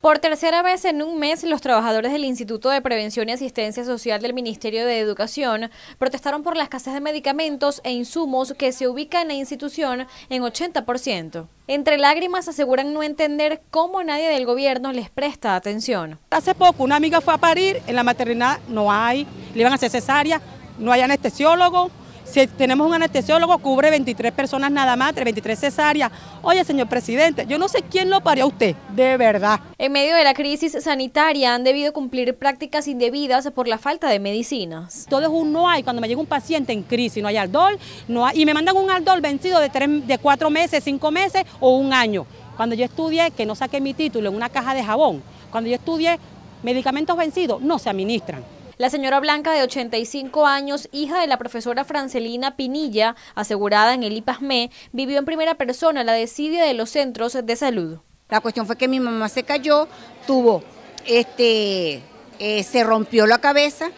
Por tercera vez en un mes, los trabajadores del Instituto de Prevención y Asistencia Social del Ministerio de Educación protestaron por la escasez de medicamentos e insumos que se ubica en la institución en 80%. Entre lágrimas aseguran no entender cómo nadie del gobierno les presta atención. Hace poco una amiga fue a parir, en la maternidad no hay, le iban a hacer cesárea, no hay anestesiólogo, si tenemos un anestesiólogo, cubre 23 personas nada más, 23 cesáreas. Oye, señor presidente, yo no sé quién lo parió a usted, de verdad. En medio de la crisis sanitaria han debido cumplir prácticas indebidas por la falta de medicinas. Todo es un no hay, cuando me llega un paciente en crisis, no hay aldol, no hay, y me mandan un aldol vencido de, tres, de cuatro meses, cinco meses o un año. Cuando yo estudié, que no saqué mi título en una caja de jabón, cuando yo estudié, medicamentos vencidos no se administran. La señora Blanca, de 85 años, hija de la profesora Francelina Pinilla, asegurada en el IPASME, vivió en primera persona la desidia de los centros de salud. La cuestión fue que mi mamá se cayó, tuvo, este, eh, se rompió la cabeza,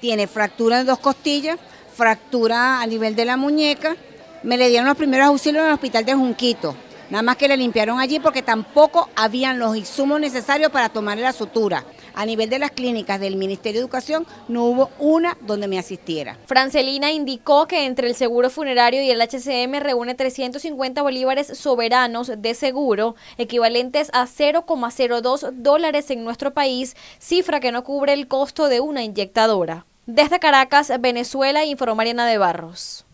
tiene fractura en dos costillas, fractura a nivel de la muñeca. Me le dieron los primeros auxilios en el hospital de Junquito. Nada más que le limpiaron allí porque tampoco habían los insumos necesarios para tomar la sutura. A nivel de las clínicas del Ministerio de Educación no hubo una donde me asistiera. Francelina indicó que entre el seguro funerario y el HCM reúne 350 bolívares soberanos de seguro, equivalentes a 0,02 dólares en nuestro país, cifra que no cubre el costo de una inyectadora. Desde Caracas, Venezuela, informó de Barros.